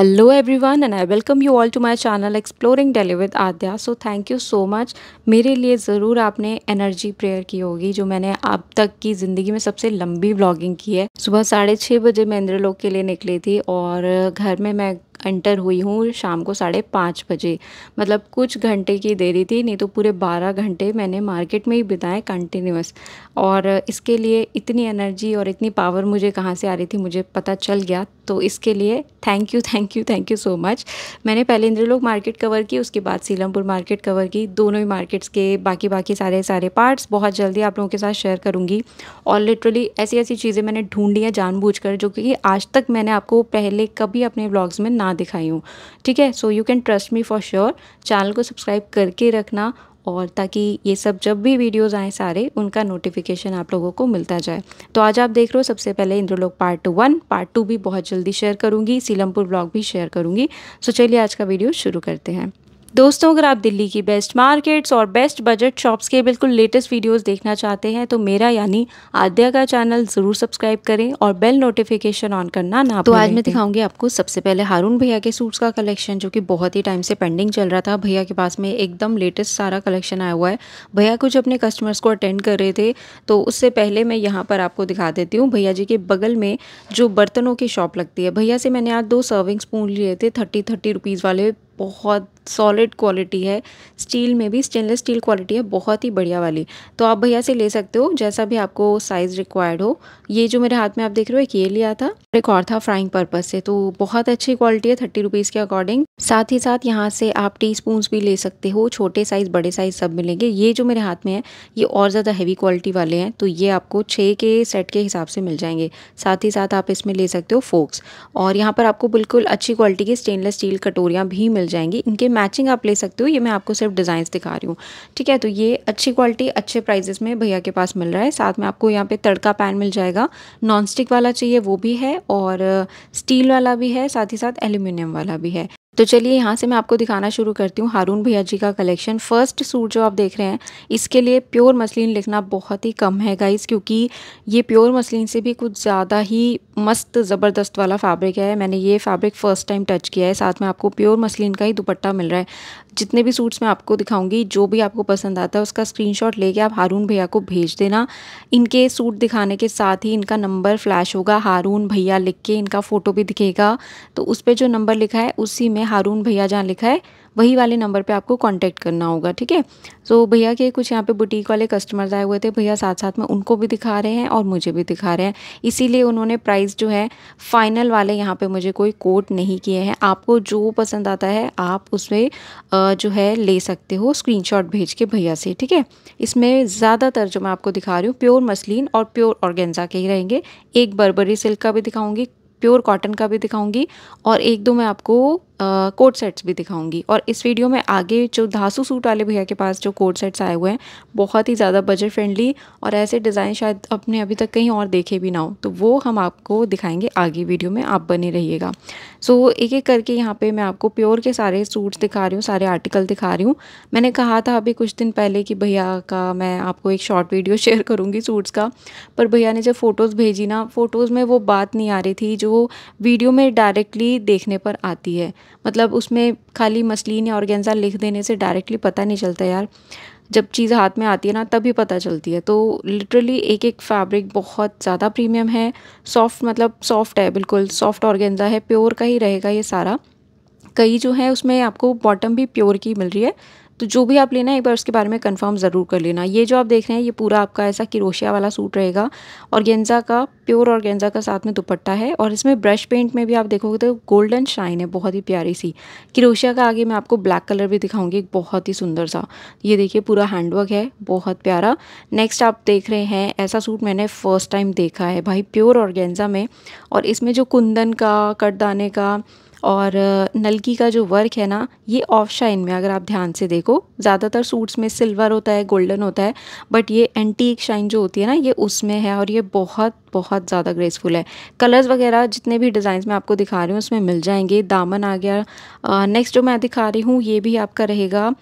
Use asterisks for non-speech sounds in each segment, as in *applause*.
hello everyone and I welcome you all to my channel exploring daily with Aadya so thank you so much मेरे लिए ज़रूर आपने energy prayer की होगी जो मैंने अब तक की ज़िंदगी में सबसे लंबी ब्लॉगिंग की है सुबह साढ़े छः बजे मैं इंद्रलोक के लिए निकली थी और घर में मैं एंटर हुई हूँ शाम को साढ़े पाँच बजे मतलब कुछ घंटे की देरी थी नहीं तो पूरे बारह घंटे मैंने मार्केट में ही बिताए कंटिन्यूस और इसके लिए इतनी एनर्जी और इतनी पावर मुझे कहाँ से आ रही थी मुझे पता चल गया तो इसके लिए thank you thank you thank you so much मैंने पहले इंद्रलोक मार्केट कवर की उसके बाद सीलमपुर मार्केट कवर की दोनों ही मार्केट्स के बाकी बाकी सारे सारे पार्ट्स बहुत जल्दी आप लोगों के साथ शेयर करूंगी और लिटरली ऐसी ऐसी चीज़ें मैंने ढूंढी हैं जानबूझ कर जो कि आज तक मैंने आपको पहले कभी अपने ब्लॉग्स में ना ना हाँ, दिखाई हूँ ठीक है so you can trust me for sure channel को सब्सक्राइब करके रखना और ताकि ये सब जब भी वीडियोस आए सारे उनका नोटिफिकेशन आप लोगों को मिलता जाए तो आज आप देख रहे हो सबसे पहले Inderlok part one part two भी बहुत जल्दी शेयर करूंगी सीलमपुर ब्लॉग भी शेयर करूंगी सो चलिए आज का वीडियो शुरू करते हैं दोस्तों अगर आप दिल्ली की बेस्ट मार्केट्स और बेस्ट बजट शॉप्स के बिल्कुल लेटेस्ट वीडियोस देखना चाहते हैं तो मेरा यानी आद्या का चैनल ज़रूर सब्सक्राइब करें और बेल नोटिफिकेशन ऑन करना ना तो आज मैं दिखाऊंगी आपको सबसे पहले हारून भैया के सूट्स का कलेक्शन जो कि बहुत ही टाइम से पेंडिंग चल रहा था भैया के पास में एकदम लेटेस्ट सारा कलेक्शन आया हुआ है भैया कुछ अपने कस्टमर्स को अटेंड कर रहे थे तो उससे पहले मैं यहाँ पर आपको दिखा देती हूँ भैया जी के बगल में जो बर्तनों की शॉप लगती है भैया से मैंने आज दो सर्विंग स्पून लिए थे थर्टी थर्टी रुपीज़ वाले बहुत सॉलिड क्वालिटी है स्टील में भी स्टेनलेस स्टील क्वालिटी है बहुत ही बढ़िया वाली तो आप भैया से ले सकते हो जैसा भी आपको साइज़ रिक्वायर्ड हो ये जो मेरे हाथ में आप देख रहे हो एक ये लिया था एक और था फ्राइंग पर्पज़ से तो बहुत अच्छी क्वालिटी है थर्टी रुपीज़ के अकॉर्डिंग साथ ही साथ यहाँ से आप टी स्पून भी ले सकते हो छोटे साइज़ बड़े साइज़ सब मिलेंगे ये जो मेरे हाथ में है ये और ज़्यादा हैवी क्वालिटी वाले हैं तो ये आपको छः के सेट के हिसाब से मिल जाएंगे साथ ही साथ आप इसमें ले सकते हो फोक्स और यहाँ पर आपको बिल्कुल अच्छी क्वालिटी की स्टेनलेस स्टील कटोरियाँ भी मिल जाएंगी इनके मैचिंग आप ले सकते हो ये मैं आपको सिर्फ डिज़ाइन दिखा रही हूँ ठीक है तो ये अच्छी क्वालिटी अच्छे प्राइजेस में भैया के पास मिल रहा है साथ में आपको यहाँ पे तड़का पैन मिल जाएगा नॉन स्टिक वाला चाहिए वो भी है और स्टील वाला भी है साथ ही साथ एल्यूमिनियम वाला भी है तो चलिए यहाँ से मैं आपको दिखाना शुरू करती हूँ हारून भैया जी का कलेक्शन फ़र्स्ट सूट जो आप देख रहे हैं इसके लिए प्योर मसलिन लिखना बहुत ही कम है गाइस क्योंकि ये प्योर मसलिन से भी कुछ ज़्यादा ही मस्त ज़बरदस्त वाला फैब्रिक है मैंने ये फैब्रिक फ़र्स्ट टाइम टच किया है साथ में आपको प्योर मसलिन का ही दुपट्टा मिल रहा है जितने भी सूट्स मैं आपको दिखाऊंगी जो भी आपको पसंद आता है उसका स्क्रीनशॉट लेके आप हारून भैया को भेज देना इनके सूट दिखाने के साथ ही इनका नंबर फ्लैश होगा हारून भैया लिख के इनका फ़ोटो भी दिखेगा तो उस पर जो नंबर लिखा है उसी में हारून भैया जहाँ लिखा है वही वाले नंबर पे आपको कांटेक्ट करना होगा ठीक है सो भैया के कुछ यहाँ पे बुटीक वाले कस्टमर्स आए हुए थे भैया साथ साथ में उनको भी दिखा रहे हैं और मुझे भी दिखा रहे हैं इसीलिए उन्होंने प्राइस जो है फाइनल वाले यहाँ पे मुझे कोई कोट नहीं किए हैं आपको जो पसंद आता है आप उसमें जो है ले सकते हो स्क्रीन भेज के भैया से ठीक है इसमें ज़्यादातर जो मैं आपको दिखा रही हूँ प्योर मसलिन और प्योर ऑर्गेंजा के ही रहेंगे एक बर्बरी सिल्क का भी दिखाऊँगी प्योर कॉटन का भी दिखाऊंगी और एक दो मैं आपको कोट सेट्स भी दिखाऊंगी और इस वीडियो में आगे जो धासू सूट वाले भैया के पास जो कोट सेट्स आए हुए हैं बहुत ही ज़्यादा बजट फ्रेंडली और ऐसे डिज़ाइन शायद अपने अभी तक कहीं और देखे भी ना हो तो वो हम आपको दिखाएंगे आगे वीडियो में आप बने रहिएगा सो so, एक एक करके यहाँ पे मैं आपको प्योर के सारे सूट्स दिखा रही हूँ सारे आर्टिकल दिखा रही हूँ मैंने कहा था अभी कुछ दिन पहले कि भैया का मैं आपको एक शॉर्ट वीडियो शेयर करूँगी सूट्स का पर भैया ने जब फ़ोटोज़ भेजी ना फ़ोटोज़ में वो बात नहीं आ रही थी जो वीडियो में डायरेक्टली देखने पर आती है मतलब उसमें खाली मसलिन या ऑर्गेंजा लिख देने से डायरेक्टली पता नहीं चलता यार जब चीज़ हाथ में आती है ना तभी पता चलती है तो लिटरली एक एक फैब्रिक बहुत ज़्यादा प्रीमियम है सॉफ्ट मतलब सॉफ्ट है बिल्कुल सॉफ्ट ऑर्गेंजा है प्योर का ही रहेगा ये सारा कई जो है उसमें आपको बॉटम भी प्योर की मिल रही है तो जो भी आप लेना है एक बार उसके बारे में कंफर्म ज़रूर कर लेना ये जो आप देख रहे हैं ये पूरा आपका ऐसा किरोशिया वाला सूट रहेगा और गेंजा का प्योर और गेंजा का साथ में दुपट्टा है और इसमें ब्रश पेंट में भी आप देखोगे तो गोल्डन शाइन है बहुत ही प्यारी सी किरोशिया का आगे मैं आपको ब्लैक कलर भी दिखाऊंगी बहुत ही सुंदर सा ये देखिए पूरा हैंडवर्क है बहुत प्यारा नेक्स्ट आप देख रहे हैं ऐसा सूट मैंने फ़र्स्ट टाइम देखा है भाई प्योर और में और इसमें जो कुंदन का कटदाने का और नलकी का जो वर्क है ना ये ऑफ शाइन में अगर आप ध्यान से देखो ज़्यादातर सूट्स में सिल्वर होता है गोल्डन होता है बट ये एंटीक शाइन जो होती है ना ये उसमें है और ये बहुत बहुत ज़्यादा ग्रेसफुल है कलर्स वगैरह जितने भी डिज़ाइन मैं आपको दिखा रही हूँ उसमें मिल जाएंगे दामन आ गया नेक्स्ट जो मैं दिखा रही हूँ ये भी आपका रहेगा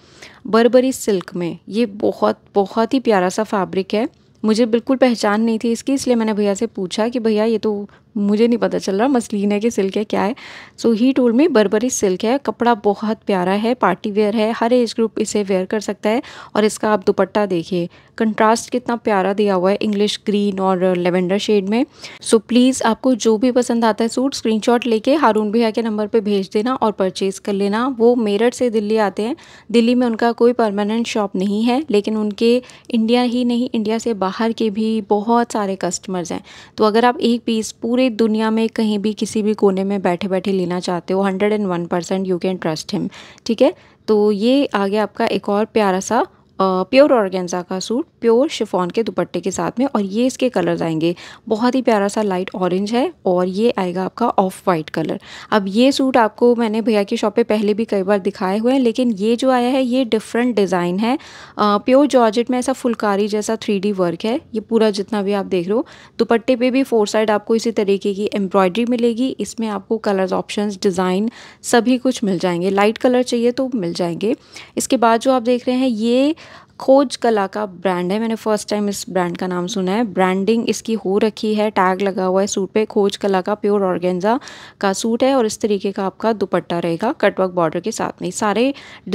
बरबरी सिल्क में ये बहुत बहुत ही प्यारा सा फैब्रिक है मुझे बिल्कुल पहचान नहीं थी इसकी इसलिए मैंने भैया से पूछा कि भैया ये तो मुझे नहीं पता चल रहा मसलिन है कि सिल्क है क्या है सो ही टूल में बर्बरी सिल्क है कपड़ा बहुत प्यारा है पार्टी वेयर है हर एज ग्रुप इसे वेयर कर सकता है और इसका आप दुपट्टा देखिए कंट्रास्ट कितना प्यारा दिया हुआ है इंग्लिश ग्रीन और लेवेंडर शेड में सो so, प्लीज़ आपको जो भी पसंद आता है सूट शॉट लेके हारून भैया के नंबर पर भेज देना और परचेज़ कर लेना वो मेरठ से दिल्ली आते हैं दिल्ली में उनका कोई परमानेंट शॉप नहीं है लेकिन उनके इंडिया ही नहीं इंडिया से बाहर के भी बहुत सारे कस्टमर्स हैं तो अगर आप एक पीस पूरे पूरी दुनिया में कहीं भी किसी भी कोने में बैठे बैठे लेना चाहते हो hundred and one percent you can trust him ठीक है तो ये आ गया आपका एक और प्यारा सा प्योर ऑर्गेन्जा का सूट प्योर शिफॉन के दुपट्टे के साथ में और ये इसके कलर्स आएंगे बहुत ही प्यारा सा लाइट ऑरेंज है और ये आएगा आपका ऑफ वाइट कलर अब ये सूट आपको मैंने भैया की शॉप पे पहले भी कई बार दिखाए हुए हैं लेकिन ये जो आया है ये डिफरेंट डिज़ाइन है प्योर जॉर्जेट में ऐसा फुलकारी जैसा थ्री वर्क है ये पूरा जितना भी आप देख रहे हो दुपट्टे पर भी फोर साइड आपको इसी तरीके की एम्ब्रॉयडरी मिलेगी इसमें आपको कलर्स ऑप्शन डिज़ाइन सभी कुछ मिल जाएंगे लाइट कलर चाहिए तो मिल जाएंगे इसके बाद जो आप देख रहे हैं ये खोज कला का ब्रांड है मैंने फ़र्स्ट टाइम इस ब्रांड का नाम सुना है ब्रांडिंग इसकी हो रखी है टैग लगा हुआ है सूट पे खोज कला का प्योर ऑर्गेंजा का सूट है और इस तरीके का आपका दुपट्टा रहेगा कटवर्क बॉर्डर के साथ में सारे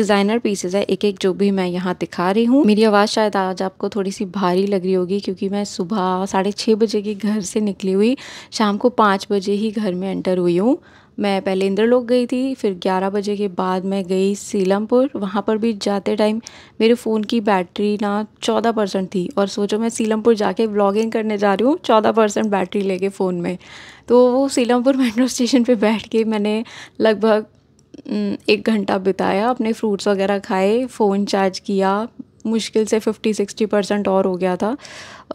डिज़ाइनर पीसेज है एक एक जो भी मैं यहाँ दिखा रही हूँ मेरी आवाज़ शायद आज आपको थोड़ी सी भारी लग रही होगी क्योंकि मैं सुबह साढ़े छः बजे की घर से निकली हुई शाम को पाँच बजे ही घर में एंटर हुई हूँ मैं पहले इंद्रलोक गई थी फिर 11 बजे के बाद मैं गई सीलमपुर वहाँ पर भी जाते टाइम मेरे फ़ोन की बैटरी ना 14 परसेंट थी और सोचो मैं सीलमपुर जाके ब्लॉगिंग करने जा रही हूँ 14 परसेंट बैटरी लेके फ़ोन में तो वो सीलमपुर मेट्रो स्टेशन पे बैठ के मैंने लगभग एक घंटा बिताया अपने फ्रूट्स वगैरह खाए फ़ोन चार्ज किया मुश्किल से 50-60 परसेंट और हो गया था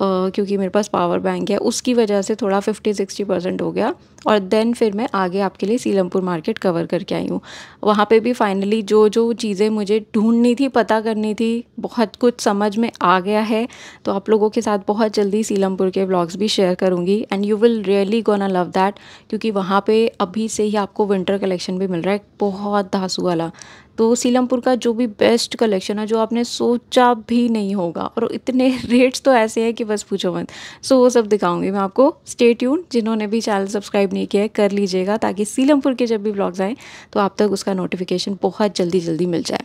क्योंकि मेरे पास पावर बैंक है उसकी वजह से थोड़ा 50-60 परसेंट हो गया और देन फिर मैं आगे आपके लिए सीलमपुर मार्केट कवर करके आई हूँ वहाँ पे भी फाइनली जो जो चीज़ें मुझे ढूंढनी थी पता करनी थी बहुत कुछ समझ में आ गया है तो आप लोगों के साथ बहुत जल्दी सीलमपुर के ब्लॉग्स भी शेयर करूँगी and you will really gonna love that क्योंकि वहाँ पर अभी से ही आपको विंटर कलेक्शन भी मिल रहा है बहुत धासू वाला तो सीलमपुर का जो भी बेस्ट कलेक्शन है जो आपने सोचा भी नहीं होगा और इतने रेट्स तो ऐसे हैं कि बस पूछो मत सो वो सब दिखाऊंगी मैं आपको स्टे ट्यून जिन्होंने भी चैनल सब्सक्राइब नहीं किया है कर लीजिएगा ताकि सीलमपुर के जब भी ब्लॉग्स आएँ तो आप तक उसका नोटिफिकेशन बहुत जल्दी जल्दी मिल जाए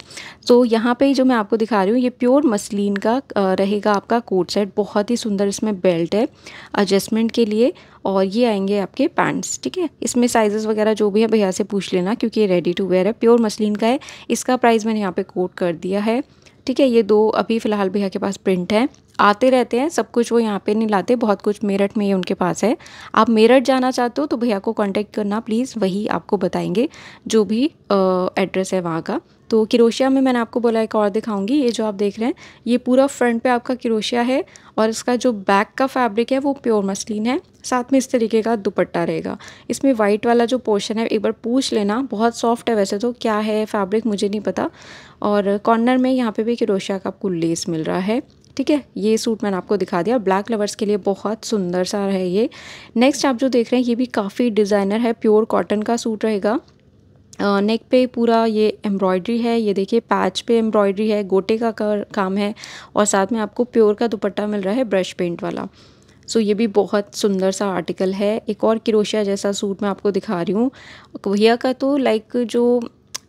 तो यहाँ पर जो मैं आपको दिखा रही हूँ ये प्योर मसलिन का रहेगा आपका कोट सेट बहुत ही सुंदर इसमें बेल्ट है एडजस्टमेंट के लिए और ये आएंगे आपके पैंट्स ठीक है इसमें साइजेस वगैरह जो भी है भैया से पूछ लेना क्योंकि ये रेडी टू वेयर है प्योर मसलिन का है इसका प्राइस मैंने यहाँ पे कोट कर दिया है ठीक है ये दो अभी फ़िलहाल भैया के पास प्रिंट है आते रहते हैं सब कुछ वो यहाँ पे नहीं लाते बहुत कुछ मेरठ में ही उनके पास है आप मेरठ जाना चाहते हो तो भैया को कांटेक्ट करना प्लीज़ वही आपको बताएंगे जो भी एड्रेस है वहाँ का तो किरोशिया में मैंने आपको बोला एक और दिखाऊंगी ये जो आप देख रहे हैं ये पूरा फ्रंट पे आपका किरोशिया है और इसका जो बैक का फैब्रिक है वो प्योर मसलिन है साथ में इस तरीके का दुपट्टा रहेगा इसमें वाइट वाला जो पोर्शन है एक बार पूछ लेना बहुत सॉफ्ट है वैसे तो क्या है फैब्रिक मुझे नहीं पता और कॉर्नर में यहाँ पे भी किरोशिया का आपको लेस मिल रहा है ठीक है ये सूट मैंने आपको दिखा दिया ब्लैक लवर्स के लिए बहुत सुंदर सा है ये नेक्स्ट आप जो देख रहे हैं ये भी काफ़ी डिज़ाइनर है प्योर कॉटन का सूट रहेगा नेक पे पूरा ये एम्ब्रॉयड्री है ये देखिए पैच पे एम्ब्रॉयड्री है गोटे का काम है और साथ में आपको प्योर का दुपट्टा मिल रहा है ब्रश पेंट वाला सो ये भी बहुत सुंदर सा आर्टिकल है एक और किरोशिया जैसा सूट मैं आपको दिखा रही हूँ भैया का तो लाइक जो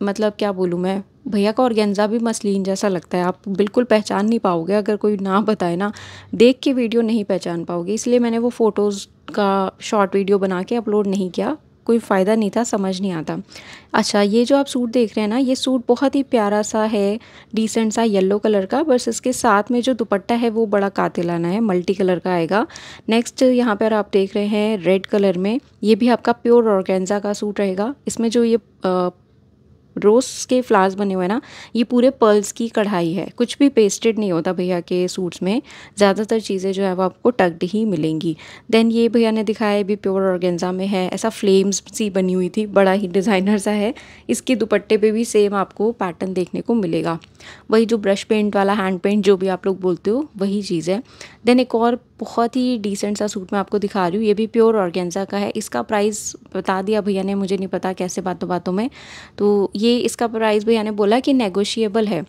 मतलब क्या बोलूँ मैं भैया का ऑर्गेन्जा भी मसलिन जैसा लगता है आप बिल्कुल पहचान नहीं पाओगे अगर कोई ना बताए ना देख के वीडियो नहीं पहचान पाओगे इसलिए मैंने वो फ़ोटोज़ का शॉर्ट वीडियो बना के अपलोड नहीं किया कोई फ़ायदा नहीं था समझ नहीं आता अच्छा ये जो आप सूट देख रहे हैं ना ये सूट बहुत ही प्यारा सा है डिसेंट सा येलो कलर का बस इसके साथ में जो दुपट्टा है वो बड़ा कातिलाना है मल्टी कलर का आएगा नेक्स्ट यहाँ पर आप देख रहे हैं रेड कलर में ये भी आपका प्योर ऑर्गेंजा का सूट रहेगा इसमें जो ये आ, रोज़ के फ्लावर्स बने हुए हैं ना ये पूरे पर्ल्स की कढ़ाई है कुछ भी पेस्टेड नहीं होता भैया के सूट्स में ज़्यादातर चीज़ें जो है वो आपको टक्ड ही मिलेंगी देन ये भैया ने दिखाया भी प्योर ऑर्गेंजा में है ऐसा फ्लेम्स सी बनी हुई थी बड़ा ही डिज़ाइनर सा है इसके दुपट्टे पर भी सेम आपको पैटर्न देखने को मिलेगा वही जो ब्रश पेंट वाला हैंड पेंट जो भी आप लोग बोलते हो वही चीज़ है देन एक और बहुत ही डिसेंट सा सूट मैं आपको दिखा रही हूँ ये भी प्योर ऑर्गेन्जा का है इसका प्राइस बता दिया भैया ने मुझे नहीं पता कैसे बातों बातों में तो ये इसका प्राइस भैया ने बोला कि नेगोशिएबल है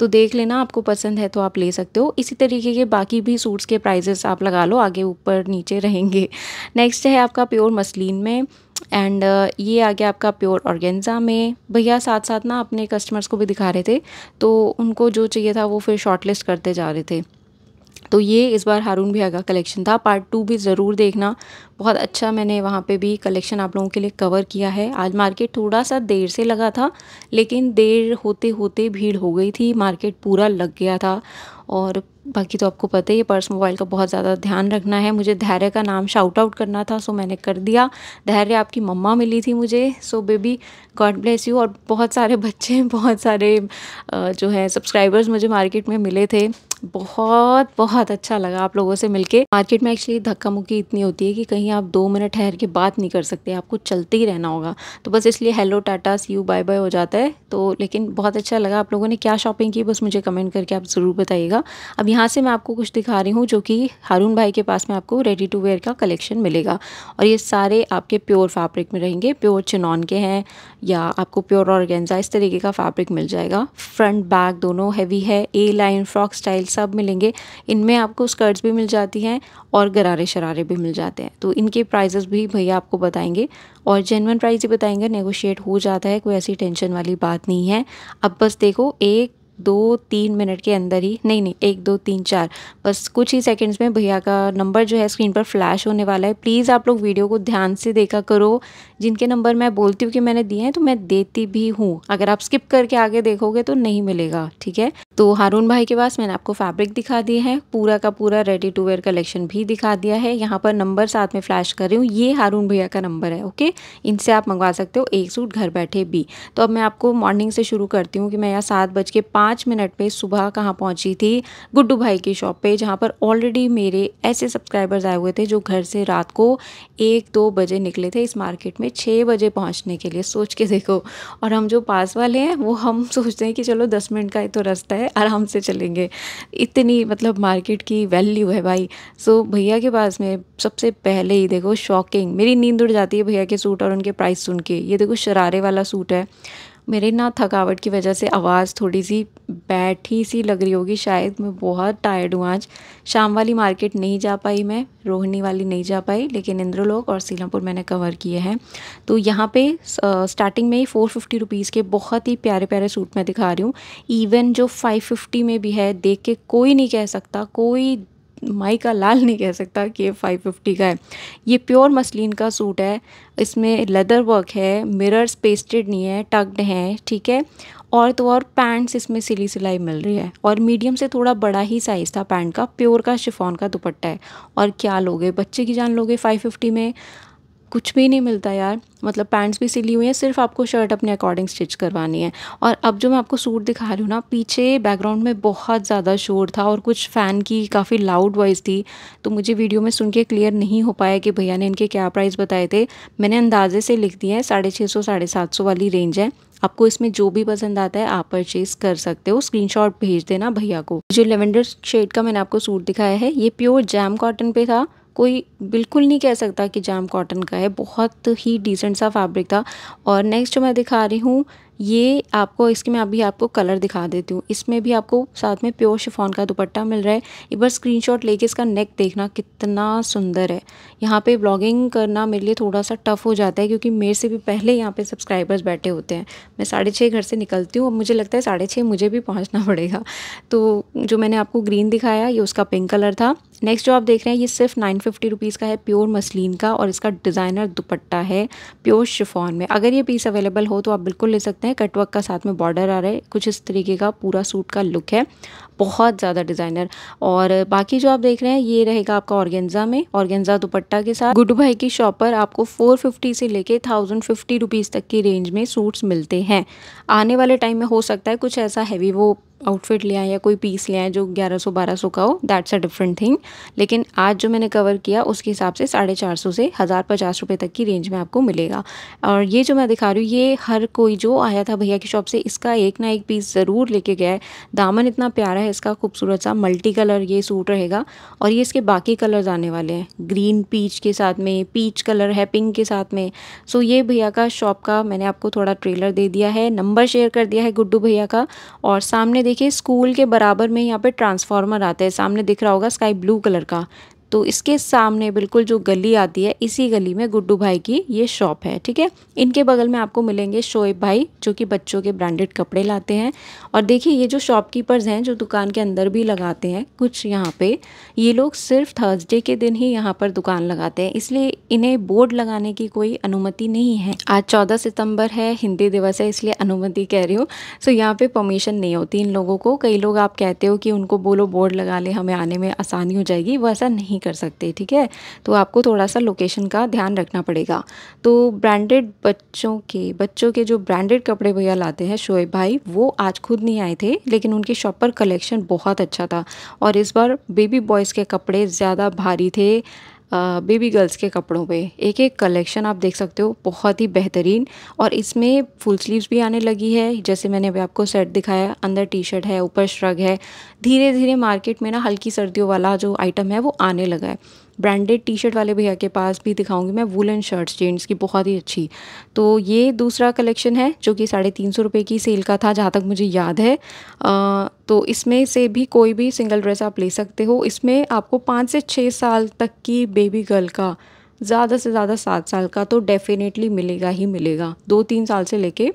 तो देख लेना आपको पसंद है तो आप ले सकते हो इसी तरीके के बाकी भी सूट्स के प्राइजेस आप लगा लो आगे ऊपर नीचे रहेंगे नेक्स्ट है आपका प्योर मसलिन में एंड uh, ये आ गया आपका प्योर ऑर्गेन्जा में भैया साथ साथ ना अपने कस्टमर्स को भी दिखा रहे थे तो उनको जो चाहिए था वो फिर शॉर्टलिस्ट करते जा रहे थे तो ये इस बार हारून भैया का कलेक्शन था पार्ट टू भी ज़रूर देखना बहुत अच्छा मैंने वहाँ पे भी कलेक्शन आप लोगों के लिए कवर किया है आज मार्केट थोड़ा सा देर से लगा था लेकिन देर होते होते भीड़ हो गई थी मार्केट पूरा लग गया था और बाकी तो आपको पता ही है पर्स मोबाइल का बहुत ज़्यादा ध्यान रखना है मुझे धैर्य का नाम शाउट आउट करना था सो मैंने कर दिया धैर्य आपकी मम्मा मिली थी मुझे so baby god bless you और बहुत सारे बच्चे बहुत सारे जो है सब्सक्राइबर्स मुझे मार्केट में मिले थे बहुत बहुत अच्छा लगा आप लोगों से मिलके मार्केट में एक्चुअली धक्का मुक्की इतनी होती है कि कहीं आप दो मिनट ठहर के बात नहीं कर सकते आपको चलते ही रहना होगा तो बस इसलिए hello tata see you bye bye हो जाता है तो लेकिन बहुत अच्छा लगा आप लोगों ने क्या शॉपिंग की बस मुझे कमेंट करके आप ज़रूर बताइएगा अब यहाँ यहाँ से मैं आपको कुछ दिखा रही हूँ जो कि हारून भाई के पास में आपको रेडी टू वेयर का कलेक्शन मिलेगा और ये सारे आपके प्योर फैब्रिक में रहेंगे प्योर चिनॉन के हैं या आपको प्योर ऑर्गेन्जा इस तरीके का फैब्रिक मिल जाएगा फ्रंट बैक दोनों हैवी है ए लाइन फ्रॉक स्टाइल सब मिलेंगे इनमें आपको स्कर्ट्स भी मिल जाती हैं और गरारे शरारे भी मिल जाते हैं तो इनके प्राइजेस भी भैया आपको बताएंगे और जेनवन प्राइस ही बताएंगे नेगोशिएट हो जाता है कोई ऐसी टेंशन वाली बात नहीं है अब बस देखो एक दो तीन मिनट के अंदर ही नहीं नहीं एक दो तीन चार बस कुछ ही सेकंड्स में भैया का नंबर जो है स्क्रीन पर फ्लैश होने वाला है प्लीज़ आप लोग वीडियो को ध्यान से देखा करो जिनके नंबर मैं बोलती हूँ कि मैंने दिए हैं तो मैं देती भी हूँ अगर आप स्किप करके आगे देखोगे तो नहीं मिलेगा ठीक है तो हारून भाई के पास मैंने आपको फैब्रिक दिखा दिए हैं पूरा का पूरा रेडी टू वेयर कलेक्शन भी दिखा दिया है यहाँ पर नंबर साथ में फ्लैश कर रही हूँ ये हारून भैया का नंबर है ओके इनसे आप मंगवा सकते हो एक सूट घर बैठे भी तो अब मैं आपको मॉर्निंग से शुरू करती हूँ कि मैं यहाँ सात बज के पाँच पाँच मिनट पे सुबह कहाँ पहुँची थी गुड्डू भाई की शॉप पे जहाँ पर ऑलरेडी मेरे ऐसे सब्सक्राइबर्स आए हुए थे जो घर से रात को एक दो बजे निकले थे इस मार्केट में छः बजे पहुँचने के लिए सोच के देखो और हम जो पास वाले हैं वो हम *laughs* सोचते हैं कि चलो दस मिनट का ही तो रास्ता है आराम से चलेंगे इतनी मतलब मार्केट की वैल्यू है भाई सो भैया के पास में सबसे पहले ही देखो शॉकिंग मेरी नींद उड़ जाती है भैया के सूट और उनके प्राइस सुन के ये देखो शरारे वाला सूट है मेरे ना थकावट की वजह से आवाज़ थोड़ी सी बैठी सी लग रही होगी शायद मैं बहुत टायर्ड हूँ आज शाम वाली मार्केट नहीं जा पाई मैं रोहिणी वाली नहीं जा पाई लेकिन इंद्रलोक और सीलमपुर मैंने कवर किए हैं तो यहाँ पे स्टार्टिंग में ही फ़ोर फिफ्टी रुपीज़ के बहुत ही प्यारे प्यारे सूट मैं दिखा रही हूँ इवन जो फाइव फिफ्टी में भी है देख के कोई नहीं कह सकता कोई माई का लाल नहीं कह सकता कि ये फाइव फिफ्टी का है ये प्योर मसलिन का सूट है इसमें लेदर वर्क है मिरर्स पेस्टेड नहीं है टक्ड हैं ठीक है और तो और पैंट्स इसमें सिली सिलाई मिल रही है और मीडियम से थोड़ा बड़ा ही साइज़ था पैंट का प्योर का शिफॉन का दुपट्टा है और क्या लोगे बच्चे की जान लोगे फाइव फिफ्टी में कुछ भी नहीं मिलता यार मतलब पैंट्स भी सिली हुई हैं सिर्फ आपको शर्ट अपने अकॉर्डिंग स्टिच करवानी है और अब जो मैं आपको सूट दिखा रही हूँ ना पीछे बैकग्राउंड में बहुत ज़्यादा शोर था और कुछ फ़ैन की काफ़ी लाउड वॉइस थी तो मुझे वीडियो में सुन के क्लियर नहीं हो पाया कि भैया ने इनके क्या प्राइस बताए थे मैंने अंदाजे से लिख दिए हैं साढ़े छः सौ साढ़े सात सौ वाली रेंज है आपको इसमें जो भी पसंद आता है आप परचेज कर सकते हो स्क्रीनशॉट भेज देना भैया को जो लेवेंडर शेड का मैंने आपको सूट दिखाया है ये प्योर जैम कॉटन पे था कोई बिल्कुल नहीं कह सकता कि जाम कॉटन का है बहुत ही डिसेंट सा फैब्रिक था और नेक्स्ट जो मैं दिखा रही हूँ ये आपको इसके मैं अभी आपको कलर दिखा देती हूँ इसमें भी आपको साथ में प्योर शिफॉन का दुपट्टा मिल रहा है एक बार स्क्रीनशॉट लेके इसका नेक देखना कितना सुंदर है यहाँ पे ब्लॉगिंग करना मेरे लिए थोड़ा सा टफ़ हो जाता है क्योंकि मेरे से भी पहले यहाँ पे सब्सक्राइबर्स बैठे होते हैं मैं साढ़े छः घर से निकलती हूँ और मुझे लगता है साढ़े छः मुझे भी पहुँचना पड़ेगा तो जो मैंने आपको ग्रीन दिखाया ये उसका पिंक कलर था नेक्स्ट जो आप देख रहे हैं ये सिर्फ नाइन फिफ्टी रुपीज़ का है प्योर मसलिन का और इसका डिज़ाइनर दुपट्टा है प्योर शिफॉन में अगर ये पीस अवेलेबल हो तो आप बिल्कुल ले सकते हैं हैं कटवर्क का साथ में बॉर्डर आ रहा है कुछ इस तरीके का पूरा सूट का लुक है बहुत ज़्यादा डिज़ाइनर और बाकी जो आप देख रहे हैं ये रहेगा आपका ऑर्गेंजा में ऑर्गेंजा दुपट्टा के साथ गुड भाई की शॉप पर आपको 450 से लेके 1050 रुपीज़ तक की रेंज में सूट्स मिलते हैं आने वाले टाइम में हो सकता है कुछ ऐसा हैवी वो आउटफिट ले आए या कोई पीस ले आए जो 1100 1200 का हो दैट्स अ डिफरेंट थिंग लेकिन आज जो मैंने कवर किया उसके हिसाब से साढ़े चार सौ से हज़ार पचास रुपये तक की रेंज में आपको मिलेगा और ये जो मैं दिखा रही हूँ ये हर कोई जो आया था भैया की शॉप से इसका एक ना एक पीस ज़रूर लेके गया है दामन इतना प्यारा है इसका खूबसूरत सा मल्टी कलर ये सूट रहेगा और ये इसके बाकी कलर्स आने वाले हैं ग्रीन पीच के साथ में पीच कलर है पिंक के साथ में सो ये भैया का शॉप का मैंने आपको थोड़ा ट्रेलर दे दिया है नंबर शेयर कर दिया है गुड्डू भैया का और सामने देखिए स्कूल के बराबर में यहाँ पर ट्रांसफार्मर आता है सामने दिख रहा होगा स्काई ब्लू कलर का तो इसके सामने बिल्कुल जो गली आती है इसी गली में गुड्डू भाई की ये शॉप है ठीक है इनके बगल में आपको मिलेंगे शोएब भाई जो कि बच्चों के ब्रांडेड कपड़े लाते हैं और देखिए ये जो शॉपकीपर्स हैं जो दुकान के अंदर भी लगाते हैं कुछ यहाँ पे ये लोग सिर्फ थर्सडे के दिन ही यहाँ पर दुकान लगाते हैं इसलिए इन्हें बोर्ड लगाने की कोई अनुमति नहीं है आज चौदह सितम्बर है हिंदी दिवस है इसलिए अनुमति कह रही हूँ सो यहाँ पे परमिशन नहीं होती इन लोगों को कई लोग आप कहते हो कि उनको बोलो बोर्ड लगा ले हमें आने में आसानी हो जाएगी वो ऐसा नहीं कर सकते ठीक है तो आपको थोड़ा सा लोकेशन का ध्यान रखना पड़ेगा तो ब्रांडेड बच्चों के बच्चों के जो ब्रांडेड कपड़े भैया लाते हैं शोएब भाई वो आज खुद खुद नहीं आए थे लेकिन उनकी शॉप पर कलेक्शन बहुत अच्छा था और इस बार बेबी बॉयज़ के कपड़े ज़्यादा भारी थे बेबी गर्ल्स के कपड़ों पे एक एक कलेक्शन आप देख सकते हो बहुत ही बेहतरीन और इसमें फुल स्लीव्स भी आने लगी है जैसे मैंने अभी आपको सेट दिखाया अंदर टी शर्ट है ऊपर श्रग है धीरे धीरे मार्केट में ना हल्की सर्दियों वाला जो आइटम है वो आने लगा है ब्रांडेड टी शर्ट वाले भैया के पास भी दिखाऊंगी मैं वुलन शर्ट्स जेंट्स की बहुत ही अच्छी तो ये दूसरा कलेक्शन है जो कि साढ़े तीन सौ रुपये की सेल का था जहाँ तक मुझे याद है आ, तो इसमें से भी कोई भी सिंगल ड्रेस आप ले सकते हो इसमें आपको पाँच से छः साल तक की बेबी गर्ल का ज़्यादा से ज़्यादा सात साल का तो डेफिनेटली मिलेगा ही मिलेगा दो तीन साल से लेके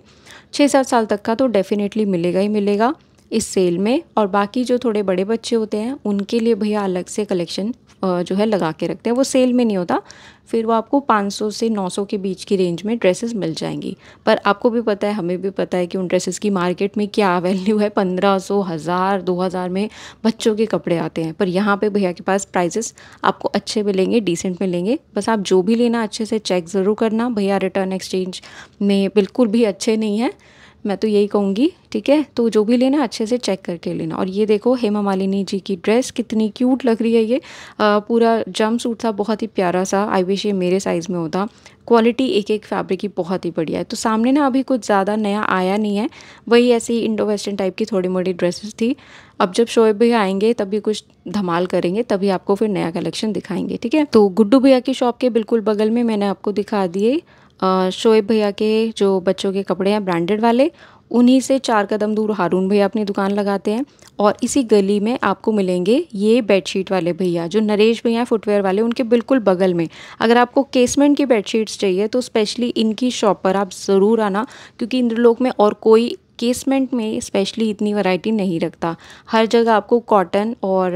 छः सात साल तक का तो डेफिनेटली मिलेगा ही मिलेगा इस सेल में और बाकी जो थोड़े बड़े बच्चे होते हैं उनके लिए भैया अलग से कलेक्शन जो है लगा के रखते हैं वो सेल में नहीं होता फिर वो आपको 500 से 900 के बीच की रेंज में ड्रेसेस मिल जाएंगी पर आपको भी पता है हमें भी पता है कि उन ड्रेसेस की मार्केट में क्या वैल्यू है 1500 हज़ार दो हज़ार में बच्चों के कपड़े आते हैं पर यहाँ पे भैया के पास प्राइजेस आपको अच्छे मिलेंगे डिसेंट मिलेंगे बस आप जो भी लेना अच्छे से चेक ज़रूर करना भैया रिटर्न एक्सचेंज में बिल्कुल भी अच्छे नहीं हैं मैं तो यही कहूँगी ठीक है तो जो भी लेना अच्छे से चेक करके लेना और ये देखो हेमा मालिनी जी की ड्रेस कितनी क्यूट लग रही है ये आ, पूरा जम सूट था बहुत ही प्यारा सा आई विश ये मेरे साइज़ में होता क्वालिटी एक एक फैब्रिक की बहुत ही बढ़िया है तो सामने ना अभी कुछ ज़्यादा नया आया नहीं है वही ऐसी इंडो वेस्टर्न टाइप की थोड़ी मोटी ड्रेसेस थी अब जब शोएब भी आएंगे तभी कुछ धमाल करेंगे तभी आपको फिर नया कलेक्शन दिखाएंगे ठीक है तो गुड्डू भैया की शॉप के बिल्कुल बगल में मैंने आपको दिखा दिए शोएब भैया के जो बच्चों के कपड़े हैं ब्रांडेड वाले उन्हीं से चार कदम दूर हारून भैया अपनी दुकान लगाते हैं और इसी गली में आपको मिलेंगे ये बेडशीट वाले भैया जो नरेश भैया फुटवेयर वाले उनके बिल्कुल बगल में अगर आपको केसमेंट की बेडशीट्स चाहिए तो स्पेशली इनकी शॉप पर आप ज़रूर आना क्योंकि इंद्रलोक में और कोई केसमेंट में स्पेशली इतनी वैरायटी नहीं रखता हर जगह आपको कॉटन और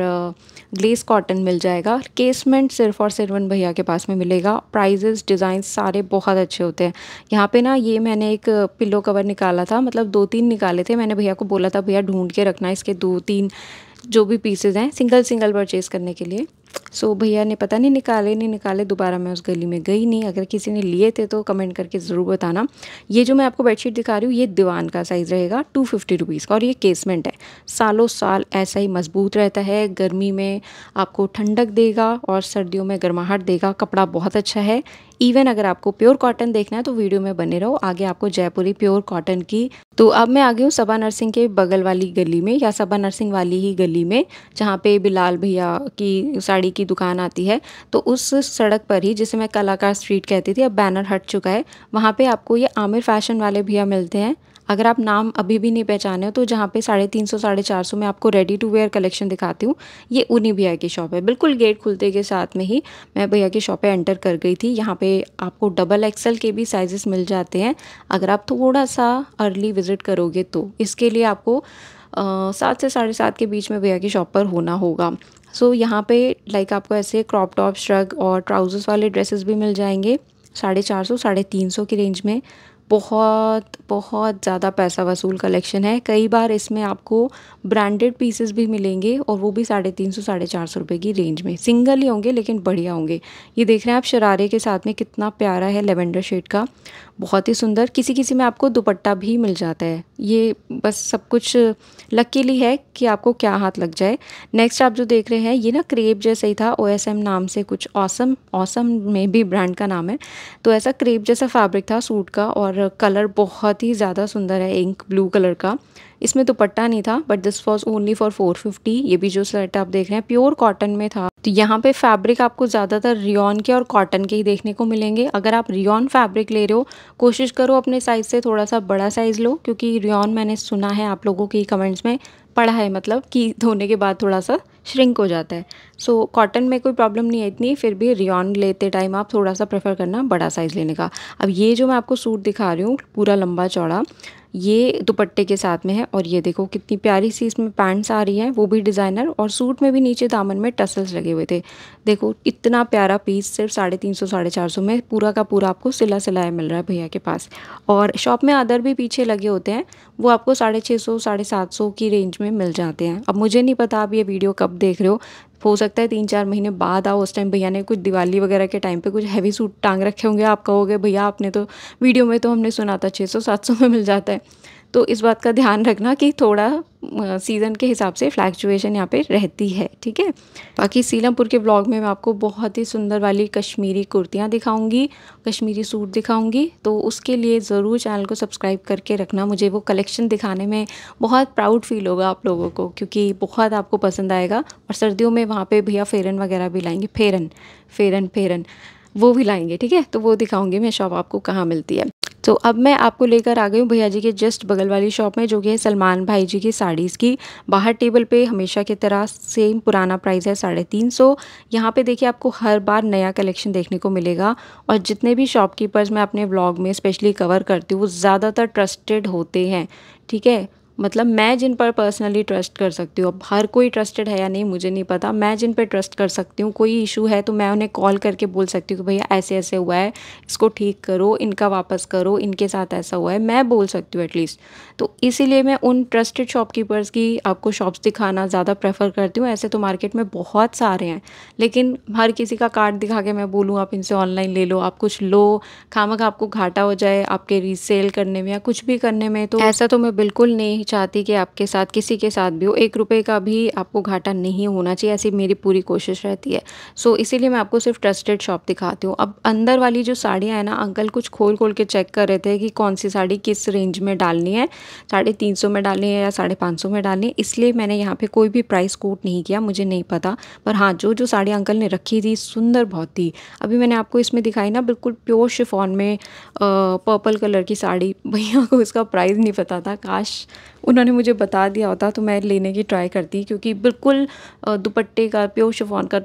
ग्लेस कॉटन मिल जाएगा केसमेंट सिर्फ और सिर्फ भैया के पास में मिलेगा प्राइजेस डिज़ाइन सारे बहुत अच्छे होते हैं यहाँ पे ना ये मैंने एक पिल्लो कवर निकाला था मतलब दो तीन निकाले थे मैंने भैया को बोला था भैया ढूंढ के रखना इसके दो तीन जो भी पीसेज हैं सिंगल सिंगल परचेज़ करने के लिए सो so, भैया ने पता नहीं निकाले नहीं निकाले दोबारा मैं उस गली में गई नहीं अगर किसी ने लिए थे तो कमेंट करके ज़रूर बताना ये जो मैं आपको बेडशीट दिखा रही हूँ ये दीवान का साइज़ रहेगा टू फिफ्टी रुपीज़ का और ये केसमेंट है सालों साल ऐसा ही मजबूत रहता है गर्मी में आपको ठंडक देगा और सर्दियों में गर्माहट देगा कपड़ा बहुत अच्छा है इवन अगर आपको प्योर कॉटन देखना है तो वीडियो में बने रहो आगे आपको जयपुरी प्योर कॉटन की तो अब मैं आ गई हूँ सबा नर्सिंग के बगल वाली गली में या सबा नर्सिंग वाली ही गली में जहाँ पे बिलाल भैया की साड़ी की दुकान आती है तो उस सड़क पर ही जिसे मैं कलाकार स्ट्रीट कहती थी अब बैनर हट चुका है वहाँ पर आपको ये आमिर फैशन वाले भैया मिलते हैं अगर आप नाम अभी भी नहीं पहचाने हो तो जहाँ पे साढ़े तीन सौ साढ़े चार सौ में आपको रेडी टू वेयर कलेक्शन दिखाती हूँ ये उन्हीं भैया की शॉप है बिल्कुल गेट खुलते के साथ में ही मैं भैया की शॉप पे एंटर कर गई थी यहाँ पे आपको डबल एक्सल के भी साइजेस मिल जाते हैं अगर आप थोड़ा सा अर्ली विज़िट करोगे तो इसके लिए आपको सात से साढ़े सात के बीच में भैया की शॉप पर होना होगा सो so, यहाँ पे लाइक आपको ऐसे क्रॉप टॉप श्रग और ट्राउज़र्स वाले ड्रेसेस भी मिल जाएंगे साढ़े चार सौ साढ़े तीन सौ की रेंज में बहुत बहुत ज़्यादा पैसा वसूल कलेक्शन है कई बार इसमें आपको ब्रांडेड पीसेस भी मिलेंगे और वो भी साढ़े तीन सौ साढ़े चार सौ रुपये की रेंज में सिंगल ही होंगे लेकिन बढ़िया होंगे ये देख रहे हैं आप शरारे के साथ में कितना प्यारा है लेवेंडर शेड का बहुत ही सुंदर किसी किसी में आपको दुपट्टा भी मिल जाता है ये बस सब कुछ लकीली है कि आपको क्या हाथ लग जाए नेक्स्ट आप जो देख रहे हैं ये ना क्रेप जैसे ही था ओ नाम से कुछ ऑसम ऑसम में भी ब्रांड का नाम है तो ऐसा क्रेप जैसा फैब्रिक था सूट का और कलर बहुत ही ज़्यादा सुंदर है इंक ब्लू कलर का इसमें दुपट्टा नहीं था but this was only for four fifty ये भी जो सेट आप देख रहे हैं प्योर कॉटन में था तो यहाँ पे फैब्रिक आपको ज़्यादातर रियॉन के और कॉटन के ही देखने को मिलेंगे अगर आप रियॉन फैब्रिक ले रहे हो कोशिश करो अपने साइज़ से थोड़ा सा बड़ा साइज़ लो क्योंकि रियॉन मैंने सुना है आप लोगों के कमेंट्स में पढ़ा है मतलब कि धोने के बाद थोड़ा सा श्रिंक हो जाता है सो so, कॉटन में कोई प्रॉब्लम नहीं है इतनी फिर भी रियॉन लेते टाइम आप थोड़ा सा प्रेफर करना बड़ा साइज़ लेने का अब ये जो मैं आपको सूट दिखा रही हूँ पूरा लंबा चौड़ा ये दुपट्टे के साथ में है और ये देखो कितनी प्यारी सी इसमें पैंट्स आ रही है वो भी डिज़ाइनर और सूट में भी नीचे दामन में टसल्स लगे हुए थे देखो इतना प्यारा पीस सिर्फ साढ़े तीन सौ साढ़े चार सौ में पूरा का पूरा आपको सिला सिलाया मिल रहा है भैया के पास और शॉप में अदर भी पीछे लगे होते हैं वो आपको साढ़े छः सौ साढ़े सात सौ की रेंज में मिल जाते हैं अब मुझे नहीं पता आप ये वीडियो कब देख रहे हो हो सकता है तीन चार महीने बाद आओ उस टाइम भैया ने कुछ दिवाली वगैरह के टाइम पे कुछ हैवी सूट टांग रखे होंगे आप कहोगे भैया आपने तो वीडियो में तो हमने सुना था छः सौ सात सौ में मिल जाता है तो इस बात का ध्यान रखना कि थोड़ा सीज़न के हिसाब से फ्लैक्चुएशन यहाँ पे रहती है ठीक है बाकी सीलमपुर के ब्लॉग में मैं आपको बहुत ही सुंदर वाली कश्मीरी कुर्तियाँ दिखाऊंगी कश्मीरी सूट दिखाऊंगी तो उसके लिए ज़रूर चैनल को सब्सक्राइब करके रखना मुझे वो कलेक्शन दिखाने में बहुत प्राउड फील होगा आप लोगों को क्योंकि बहुत आपको पसंद आएगा और सर्दियों में वहाँ पर भैया फेरन वगैरह भी लाएंगे फेरन फेरन फेरन वो भी लाएंगे ठीक है तो वो दिखाऊंगी मैं शॉप आपको कहाँ मिलती है तो अब मैं आपको लेकर आ गई हूँ भैया जी के जस्ट बगल वाली शॉप में जो कि है सलमान भाई जी की साड़ीज़ की बाहर टेबल पे हमेशा की तरह सेम पुराना प्राइस है साढ़े तीन सौ यहाँ पर देखिए आपको हर बार नया कलेक्शन देखने को मिलेगा और जितने भी शॉपकीपर्स मैं अपने ब्लॉग में स्पेशली कवर करती हूँ वो ज़्यादातर ट्रस्टेड होते हैं ठीक है मतलब मैं जिन पर पर्सनली ट्रस्ट कर सकती हूँ अब हर कोई ट्रस्टेड है या नहीं मुझे नहीं पता मैं जिन पर ट्रस्ट कर सकती हूँ कोई इशू है तो मैं उन्हें कॉल करके बोल सकती हूँ कि भैया ऐसे ऐसे हुआ है इसको ठीक करो इनका वापस करो इनके साथ ऐसा हुआ है मैं बोल सकती हूँ एटलीस्ट तो इसीलिए मैं उन ट्रस्टेड शॉपकीपर्स की आपको शॉप्स दिखाना ज़्यादा प्रेफर करती हूँ ऐसे तो मार्केट में बहुत सारे हैं लेकिन हर किसी का कार्ड दिखा के मैं बोलूँ आप इनसे ऑनलाइन ले लो आप कुछ लो खामक आपको घाटा हो जाए आपके रीसेल करने में या कुछ भी करने में तो ऐसा तो मैं बिल्कुल नहीं चाहती कि आपके साथ किसी के साथ भी हो एक रुपये का भी आपको घाटा नहीं होना चाहिए ऐसी मेरी पूरी कोशिश रहती है सो so, इसीलिए मैं आपको सिर्फ ट्रस्टेड शॉप दिखाती हूँ अब अंदर वाली जो साड़ियाँ हैं ना अंकल कुछ खोल खोल के चेक कर रहे थे कि कौन सी साड़ी किस रेंज में डालनी है साढ़े तीन सौ में डालनी है या साढ़े पाँच सौ में डालनी है इसलिए मैंने यहाँ पर कोई भी प्राइस कोट नहीं किया मुझे नहीं पता पर हाँ जो जो साड़ी अंकल ने रखी थी सुंदर बहुत थी अभी मैंने आपको इसमें दिखाई ना बिल्कुल प्योर शिफॉन में पर्पल कलर की साड़ी भैया को उसका प्राइस नहीं पता था काश उन्होंने मुझे बता दिया होता तो मैं लेने की ट्राई करती क्योंकि बिल्कुल दुपट्टे का प्योर शिफॉन का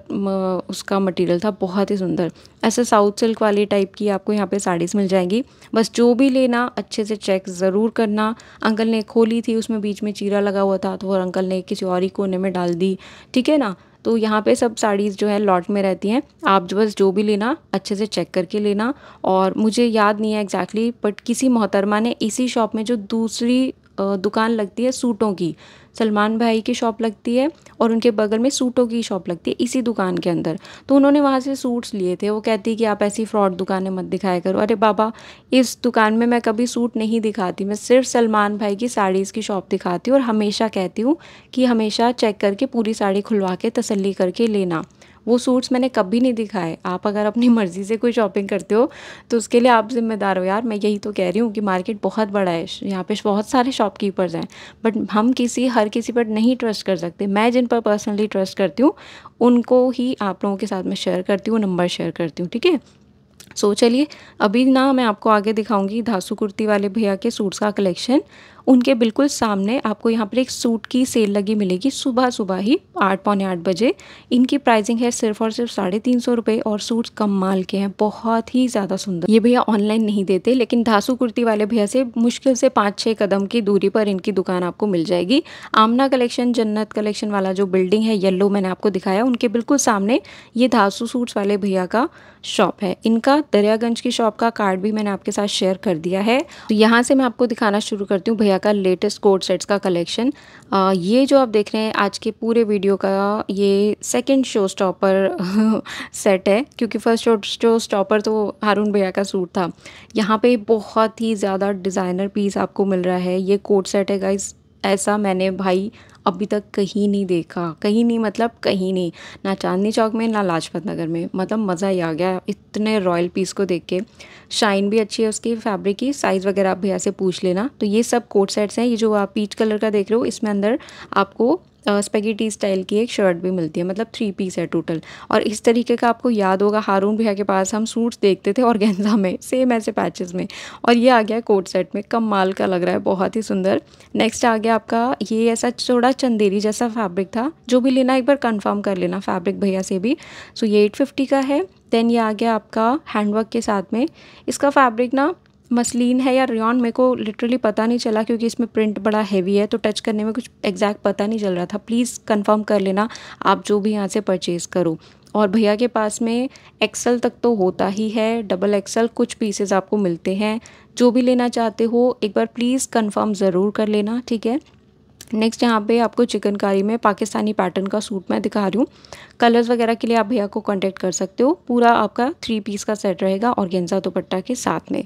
उसका मटेरियल था बहुत ही सुंदर ऐसे साउथ सिल्क वाली टाइप की आपको यहाँ पे साड़ीज़ मिल जाएंगी बस जो भी लेना अच्छे से चेक ज़रूर करना अंकल ने खोली थी उसमें बीच में चीरा लगा हुआ था तो वो अंकल ने किसी और ही कोने में डाल दी ठीक है ना तो यहाँ पे सब साड़ीज़ जो है लॉट में रहती हैं आप जो बस जो भी लेना अच्छे से चेक करके लेना और मुझे याद नहीं है एग्जैक्टली exactly, बट किसी मोहतरमा ने इसी शॉप में जो दूसरी दुकान लगती है सूटों की सलमान भाई की शॉप लगती है और उनके बगल में सूटों की शॉप लगती है इसी दुकान के अंदर तो उन्होंने वहाँ से सूट्स लिए थे वो कहती है कि आप ऐसी फ्रॉड दुकानें मत दिखाया करो अरे बाबा इस दुकान में मैं कभी सूट नहीं दिखाती मैं सिर्फ सलमान भाई की साड़ीज़ की शॉप दिखाती हूँ और हमेशा कहती हूँ कि हमेशा चेक करके पूरी साड़ी खुलवा के तसली करके लेना वो सूट्स मैंने कभी नहीं दिखाए आप अगर अपनी मर्ज़ी से कोई शॉपिंग करते हो तो उसके लिए आप ज़िम्मेदार हो यार मैं यही तो कह रही हूँ कि मार्केट बहुत बड़ा है यहाँ पे बहुत सारे शॉपकीपर्स हैं बट हम किसी हर किसी पर नहीं ट्रस्ट कर सकते मैं जिन पर पर्सनली ट्रस्ट करती हूँ उनको ही आप लोगों के साथ में शेयर करती हूँ नंबर शेयर करती हूँ ठीक है सो so, चलिए अभी ना मैं आपको आगे दिखाऊंगी धासु कुर्ती वाले भैया के सूट्स का कलेक्शन उनके बिल्कुल सामने आपको यहाँ पर एक सूट की सेल लगी मिलेगी सुबह सुबह ही आठ पौने आठ बजे इनकी प्राइसिंग है सिर्फ और सिर्फ साढ़े तीन सौ रुपये और सूट कम माल के हैं बहुत ही ज़्यादा सुंदर ये भैया ऑनलाइन नहीं देते लेकिन धासु कुर्ती वाले भैया से मुश्किल से पाँच छः कदम की दूरी पर इनकी दुकान आपको मिल जाएगी आमना कलेक्शन जन्नत कलेक्शन वाला जो बिल्डिंग है येल्लो मैंने आपको दिखाया उनके बिल्कुल सामने ये धासू सूट्स वाले भैया का शॉप है इनका दरियागंज की शॉप का कार्ड भी मैंने आपके साथ शेयर कर दिया है तो यहाँ से मैं आपको दिखाना शुरू करती हूँ भैया इंडिया का लेटेस्ट कोड सेट्स का कलेक्शन ये जो आप देख रहे हैं आज के पूरे वीडियो का ये सेकंड शो स्टॉपर सेट है क्योंकि फर्स्ट शो शो स्टॉपर तो हारून भैया का सूट था यहाँ पे बहुत ही ज़्यादा डिज़ाइनर पीस आपको मिल रहा है ये कोड सेट है गाइज ऐसा मैंने भाई अभी तक कहीं नहीं देखा कहीं नहीं मतलब कहीं नहीं ना चांदनी चौक में ना लाजपत नगर में मतलब मज़ा ही आ गया इतने रॉयल पीस को देख के शाइन भी अच्छी है उसकी फैब्रिक की साइज़ वगैरह आप भैया से पूछ लेना तो ये सब कोट सेट्स हैं ये जो आप पीच कलर का देख रहे हो इसमें अंदर आपको स्पेगेटी स्टाइल की एक शर्ट भी मिलती है मतलब थ्री पीस है टोटल और इस तरीके का आपको याद होगा हारून भैया के पास हम सूट्स देखते थे और गेंजा में सेम ऐसे पैचेस में और ये आ गया कोट सेट में कम माल का लग रहा है बहुत ही सुंदर नेक्स्ट आ गया आपका ये ऐसा थोड़ा चंदेरी जैसा फैब्रिक था जो भी लेना एक बार कन्फर्म कर लेना फैब्रिक भैया से भी सो ये एट फिफ्टी का है देन ये आ गया आपका हैंडवर्क के साथ में इसका फैब्रिक ना मसलिन है या रियॉन मेरे को लिटरली पता नहीं चला क्योंकि इसमें प्रिंट बड़ा हैवी है तो टच करने में कुछ एग्जैक्ट पता नहीं चल रहा था प्लीज़ कंफर्म कर लेना आप जो भी यहाँ से परचेज़ करो और भैया के पास में एक्सल तक तो होता ही है डबल एक्सल कुछ पीसेस आपको मिलते हैं जो भी लेना चाहते हो एक बार प्लीज़ कंफर्म ज़रूर कर लेना ठीक है नेक्स्ट यहाँ पे आपको चिकनकारी में पाकिस्तानी पैटर्न का सूट मैं दिखा रही हूँ कलर्स वगैरह के लिए आप भैया को कांटेक्ट कर सकते हो पूरा आपका थ्री पीस का सेट रहेगा और गेंजा दुपट्टा के साथ में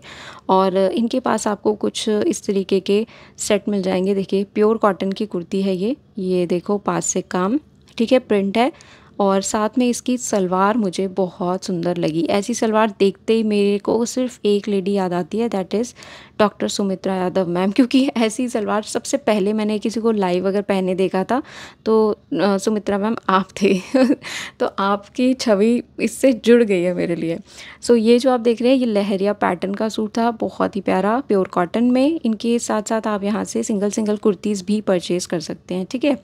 और इनके पास आपको कुछ इस तरीके के सेट मिल जाएंगे देखिए प्योर कॉटन की कुर्ती है ये ये देखो पास से काम ठीक है प्रिंट है और साथ में इसकी सलवार मुझे बहुत सुंदर लगी ऐसी सलवार देखते ही मेरे को सिर्फ एक लेडी याद आती है that is doctor Sumitra Yadav ma'am क्योंकि ऐसी सलवार सबसे पहले मैंने किसी को लाइव अगर पहने देखा था तो सुमित्रा मैम आप थे *laughs* तो आपकी छवि इससे जुड़ गई है मेरे लिए सो ये जो आप देख रहे हैं ये लहरिया पैटर्न का सूट था बहुत ही प्यारा प्योर कॉटन में इनके साथ साथ आप यहाँ से सिंगल सिंगल कुर्तीज़ भी परचेज़ कर सकते हैं ठीक है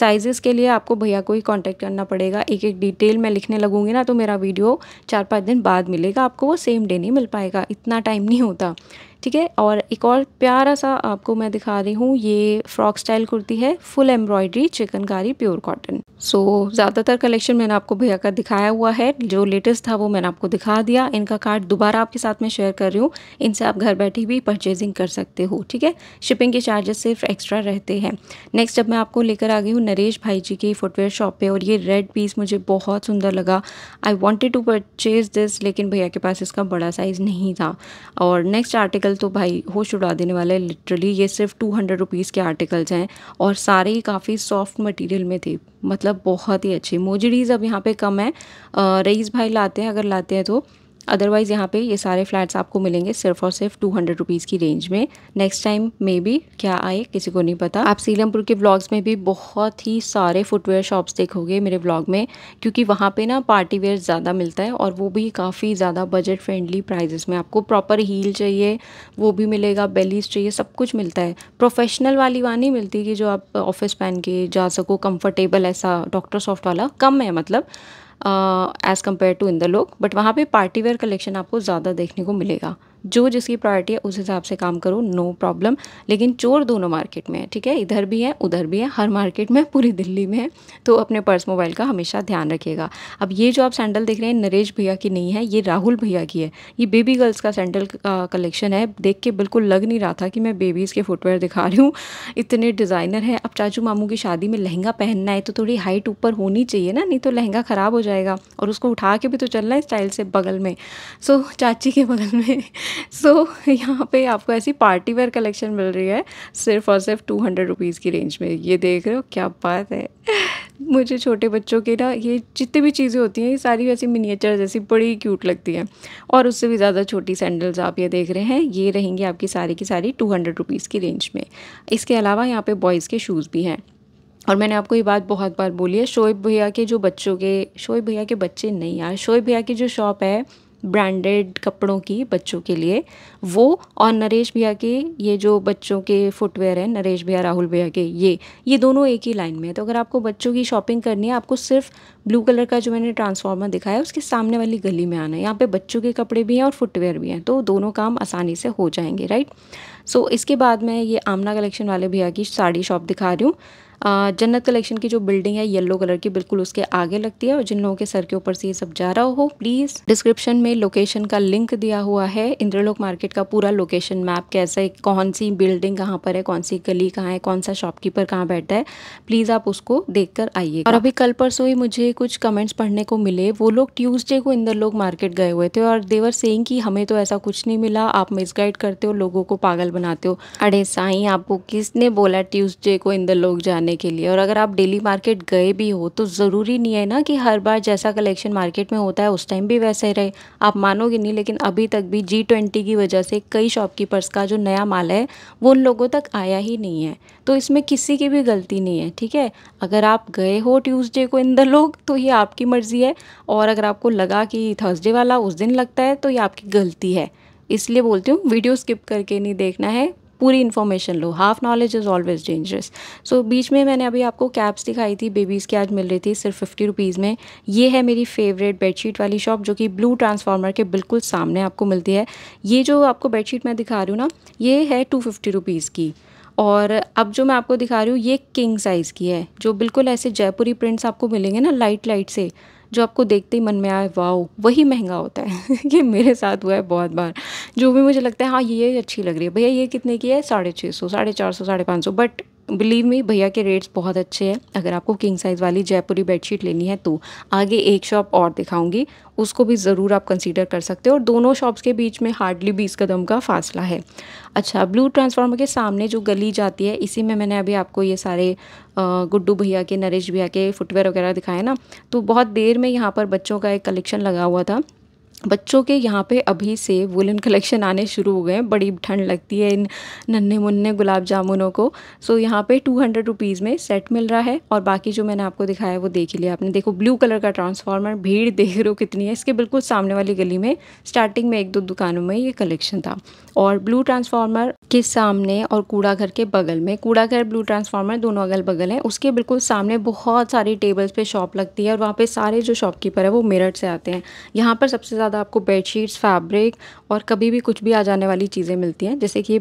साइज़ के लिए आपको भैया को ही कॉन्टैक्ट करना पड़ेगा एक एक डिटेल मैं लिखने लगूँगी ना तो मेरा वीडियो चार पाँच दिन बाद मिलेगा आपको वो सेम डे नहीं मिल पाएगा इतना टाइम नहीं होता ठीक है और एक और प्यारा सा आपको मैं दिखा रही हूँ ये फ्रॉक स्टाइल कुर्ती है full embroidery chikankari pure cotton so so, ज़्यादातर कलेक्शन मैंने आपको भैया का दिखाया हुआ है जो लेटेस्ट था वो मैंने आपको दिखा दिया इनका कार्ड दोबारा आपके साथ में शेयर कर रही हूँ इनसे आप घर बैठे भी परचेजिंग कर सकते हो ठीक है शिपिंग के चार्जेस सिर्फ एक्स्ट्रा रहते हैं नेक्स्ट जब मैं आपको लेकर आ गई हूँ नरेश भाई जी की फुटवेयर शॉप पे और ये रेड पीस मुझे बहुत सुंदर लगा I wanted to purchase this लेकिन भैया के पास इसका बड़ा साइज़ नहीं था और नेक्स्ट आर्टिकल आर्टिकल तो भाई होश उड़ा देने वाला है लिटरली ये सिर्फ टू हंड्रेड रुपीज़ के आर्टिकल्स हैं और सारे ही काफ़ी सॉफ्ट मटेरियल में थे मतलब बहुत ही अच्छे मोजडीज़ अब यहाँ पे कम है रईस भाई लाते हैं अगर लाते हैं तो अदरवाइज़ यहाँ पे ये सारे फ्लैट्स आपको मिलेंगे सिर्फ और सिर्फ टू हंड्रेड रुपीज़ की रेंज में नेक्स्ट टाइम मे बी क्या आए किसी को नहीं पता आप सीलमपुर के ब्लॉग्स में भी बहुत ही सारे फुटवेयर शॉप्स देखोगे मेरे ब्लॉग में क्योंकि वहाँ पे ना पार्टी वेयर ज़्यादा मिलता है और वो भी काफ़ी ज़्यादा बजट फ्रेंडली प्राइजेस में आपको प्रॉपर हील चाहिए वो भी मिलेगा बेलीज चाहिए सब कुछ मिलता है प्रोफेशनल वाली वहाँ नहीं मिलती कि जो आप ऑफिस पहन के जा सको कम्फर्टेबल ऐसा डॉक्टर सॉफ्ट वाला कम है मतलब एज़ कम्पेयर टू इंदर लोग बट वहाँ पे पार्टी वेयर कलेक्शन आपको ज़्यादा देखने को मिलेगा जो जिसकी प्रायोरिटी है उस हिसाब से काम करो नो प्रॉब्लम लेकिन चोर दोनों मार्केट में है ठीक है इधर भी है उधर भी है हर मार्केट में पूरी दिल्ली में है तो अपने पर्स मोबाइल का हमेशा ध्यान रखिएगा अब ये जो आप सैंडल देख रहे हैं नरेश भैया की नहीं है ये राहुल भैया की है ये बेबी गर्ल्स का सैंडल कलेक्शन है देख के बिल्कुल लग नहीं रहा था कि मैं बेबीज़ के फुटवेयर दिखा रही हूँ इतने डिज़ाइनर हैं अब चाचू मामू की शादी में लहंगा पहनना है तो थोड़ी हाइट ऊपर होनी चाहिए ना नहीं तो लहंगा ख़राब हो जाएगा और उसको उठा के भी तो चलना है स्टाइल से बगल में सो चाची के बगल में सो so, *laughs* यहाँ पे आपको ऐसी पार्टी वेयर कलेक्शन मिल रही है सिर्फ और सिर्फ टू हंड्रेड रुपीज़ की रेंज में ये देख रहे हो क्या बात है *laughs* मुझे छोटे बच्चों के ना ये जितनी भी चीज़ें होती हैं ये सारी वैसी मिनिएचर जैसी बड़ी क्यूट लगती हैं और उससे भी ज़्यादा छोटी सैंडल्स आप ये देख रहे हैं ये रहेंगी आपकी सारी की सारी टू हंड्रेड रुपीज़ की रेंज में इसके अलावा यहाँ पे बॉयज़ के शूज़ भी हैं और मैंने आपको ये बात बहुत बार बोली है शोएब भैया के जो बच्चों के शोएब भैया के बच्चे नहीं यार शोएब भैया की जो शॉप है ब्रांडेड कपड़ों की बच्चों के लिए वो और नरेश भैया के ये जो बच्चों के फुटवेयर हैं नरेश भैया राहुल भैया के ये ये दोनों एक ही लाइन में है तो अगर आपको बच्चों की शॉपिंग करनी है आपको सिर्फ ब्लू कलर का जो मैंने ट्रांसफार्मर दिखाया है उसके सामने वाली गली में आना है यहाँ पर बच्चों के कपड़े भी हैं और फुटवेयर भी हैं तो दोनों काम आसानी से हो जाएंगे राइट सो so, इसके बाद मैं ये आमना कलेक्शन वाले भैया की साड़ी शॉप दिखा रही हूँ जन्नत कलेक्शन की जो बिल्डिंग है येलो कलर की बिल्कुल उसके आगे लगती है और जिन लोगों के सर के ऊपर से ये सब जा रहा हो प्लीज़ डिस्क्रिप्शन में लोकेशन का लिंक दिया हुआ है इंद्रलोक मार्केट का पूरा लोकेशन मैप कैसे कौन सी बिल्डिंग कहाँ पर है कौन सी गली कहाँ है कौन सा शॉपकीपर कहाँ बैठा है प्लीज़ आप उसको देख कर आइए और अभी कल परसों ही मुझे कुछ कमेंट्स पढ़ने को मिले वो लोग ट्यूजडे को इंद्रलोक मार्केट गए हुए थे और देवर सेंग कि हमें तो ऐसा कुछ नहीं मिला आप मिसगाइड करते हो लोगों को पागल बनाते हो अरे साई आपको किसने बोला ट्यूजडे को इंद्रलोक जाने करने के लिए और अगर आप डेली मार्केट गए भी हो तो ज़रूरी नहीं है ना कि हर बार जैसा कलेक्शन मार्केट में होता है उस टाइम भी वैसे रहे आप मानोगे नहीं लेकिन अभी तक भी जी ट्वेंटी की वजह से कई शॉपकीपर्स का जो नया माल है वो उन लोगों तक आया ही नहीं है तो इसमें किसी की भी गलती नहीं है ठीक है अगर आप गए हो ट्यूज़डे को इन द लोग तो ये आपकी मर्ज़ी है और अगर आपको लगा कि थर्सडे वाला उस दिन लगता है तो ये आपकी गलती है इसलिए बोलती हूँ वीडियो स्किप करके नहीं देखना है पूरी इन्फॉर्मेशन लो half knowledge is always dangerous so बीच में मैंने अभी आपको कैप्स दिखाई थी बेबीज़ की आज मिल रही थी सिर्फ फिफ्टी रुपीज़ में ये है मेरी फेवरेट बेडशीट वाली शॉप जो कि ब्लू ट्रांसफार्मर के बिल्कुल सामने आपको मिलती है ये जो आपको बेडशीट मैं दिखा रही हूँ ना ये है टू फिफ्टी रुपीज़ की और अब जो मैं आपको दिखा रही हूँ ये किंग साइज़ की है जो बिल्कुल ऐसे जयपुरी प्रिंट्स आपको मिलेंगे ना लाइट लाइट से जो आपको देखते ही मन में आए वाओ वही महंगा होता है *laughs* ये मेरे साथ हुआ है बहुत बार जो भी मुझे लगता है हाँ ये अच्छी लग रही है भैया ये कितने की है साढ़े छः सौ साढ़े चार सौ साढ़े पाँच सौ बट बिलीव मी भैया के रेट्स बहुत अच्छे हैं अगर आपको किंग साइज़ वाली जयपुरी बेडशीट लेनी है तो आगे एक शॉप और दिखाऊंगी उसको भी ज़रूर आप कंसीडर कर सकते हो और दोनों शॉप्स के बीच में हार्डली बीस कदम का फासला है अच्छा ब्लू ट्रांसफार्मर के सामने जो गली जाती है इसी में मैंने अभी आपको ये सारे गुड्डू भैया के नरेश भैया के फुटवेयर वगैरह दिखाए ना तो बहुत देर में यहाँ पर बच्चों का एक कलेक्शन लगा हुआ था बच्चों के यहाँ पे अभी से वुलन कलेक्शन आने शुरू हो गए हैं बड़ी ठंड लगती है इन नन्हे मुन्ने गुलाब जामुनों को सो यहाँ पे टू हंड्रेड रुपीज़ में सेट मिल रहा है और बाकी जो मैंने आपको दिखाया है वो देख लिया आपने देखो ब्लू कलर का ट्रांसफार्मर भीड़ *laughs* देख रहे हो कितनी है इसके बिल्कुल सामने वाली गली में स्टार्टिंग में एक दो दुकानों में ये कलेक्शन था और ब्लू ट्रांसफार्मर के सामने और कूड़ा घर के बगल में कूड़ा घर ब्लू ट्रांसफार्मर दोनों अगल बगल हैं उसके बिल्कुल सामने बहुत सारी टेबल्स पे शॉप लगती है और वहाँ पे सारे जो शॉपकीपर है वो मेरठ से आते हैं यहाँ पर सबसे ज़्यादा ज़्यादा आपको बेडशीट्स फैब्रिक और कभी भी कुछ भी आ जाने वाली चीज़ें मिलती हैं जैसे कि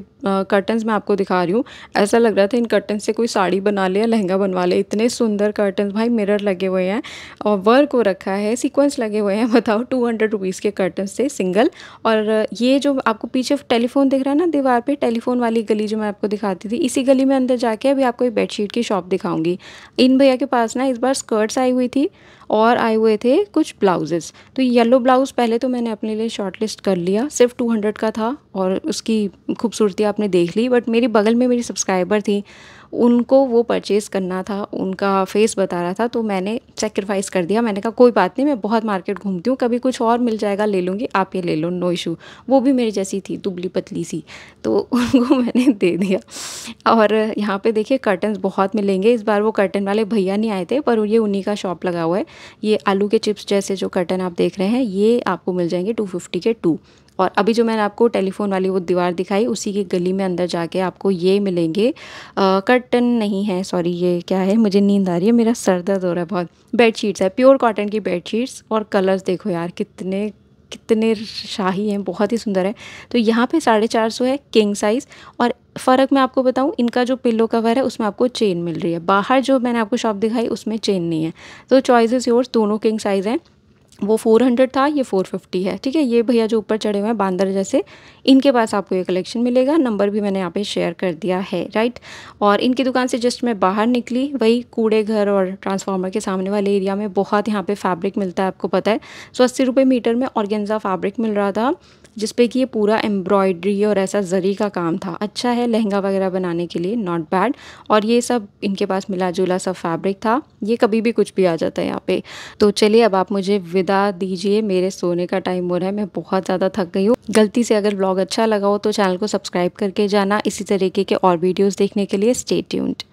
कर्टन्स मैं आपको दिखा रही हूँ ऐसा लग रहा था इन कर्टन से कोई साड़ी बना ले या लहंगा बनवा ले इतने सुंदर कर्टन भाई मिरर लगे हुए हैं और वर्क हो रखा है सीक्वेंस लगे हुए हैं *laughs* बताओ टू हंड्रेड रुपीज़ के कर्टन से सिंगल और ये जो आपको पीछे टेलीफोन दिख रहा है ना दीवार पर टेलीफोन वाली गली जो मैं आपको दिखाती थी इसी गली में अंदर जाके अभी आपको एक बेडशीट की शॉप दिखाऊंगी इन भैया के पास ना इस बार स्कर्ट्स आई हुई थी और आए हुए थे कुछ ब्लाउजेज़ तो येलो ब्लाउज़ पहले तो मैंने अपने लिए शॉर्ट लिस्ट कर लिया सिर्फ टू हंड्रेड का था और उसकी खूबसूरती आपने देख ली बट मेरी बगल में मेरी सब्सक्राइबर थी उनको वो परचेज़ करना था उनका फेस बता रहा था तो मैंने सेक्रीफाइस कर दिया मैंने कहा कोई बात नहीं मैं बहुत मार्केट घूमती हूँ कभी कुछ और मिल जाएगा ले लूँगी आप ये ले लो नो इशू वो भी मेरी जैसी थी दुबली पतली सी तो *laughs* उनको मैंने दे दिया और यहाँ पे देखिए कर्टन्स बहुत मिलेंगे इस बार वो कर्टन वाले भैया नहीं आए थे पर ये उन्हीं का शॉप लगा हुआ है ये आलू के चिप्स जैसे जो कर्टन आप देख रहे हैं ये आपको मिल जाएंगे टू फिफ्टी के टू और अभी जो मैंने आपको टेलीफोन वाली वो दीवार दिखाई उसी की गली में अंदर जाके आपको ये मिलेंगे कर्टन नहीं है सॉरी ये क्या है मुझे नींद आ रही है मेरा सर दर्द हो रहा है बहुत बेड शीट्स है प्योर कॉटन की बेड शीट्स और कलर्स देखो यार कितने कितने शाही हैं बहुत ही सुंदर है तो यहाँ पे साढ़े चार सौ है किंग साइज़ और फ़र्क मैं आपको बताऊँ इनका जो पिल्लो कवर है उसमें आपको चेन मिल रही है बाहर जो मैंने आपको शॉप दिखाई उसमें चेन नहीं है तो चॉइसेस योर्स दोनों किंग साइज़ हैं वो 400 था ये 450 है ठीक है ये भैया जो ऊपर चढ़े हुए हैं बांदर जैसे इनके पास आपको ये कलेक्शन मिलेगा नंबर भी मैंने यहाँ पे शेयर कर दिया है राइट और इनकी दुकान से जस्ट मैं बाहर निकली वही कूड़े घर और ट्रांसफार्मर के सामने वाले एरिया में बहुत यहाँ पे फैब्रिक मिलता है आपको पता है सो अस्सी रुपये मीटर में ऑर्गेन्जा फैब्रिक मिल रहा था जिस कि ये पूरा एम्ब्रॉयड्री और ऐसा जरी का काम था अच्छा है लहंगा वगैरह बनाने के लिए नॉट बैड और ये सब इनके पास मिला जुला सा फैब्रिक था ये कभी भी कुछ भी आ जाता है यहाँ पे तो चलिए अब आप मुझे विदा दीजिए मेरे सोने का टाइम हो रहा है मैं बहुत ज़्यादा थक गई हूँ गलती से अगर ब्लॉग अच्छा लगा हो तो चैनल को सब्सक्राइब करके जाना इसी तरीके के और वीडियोज़ देखने के लिए स्टे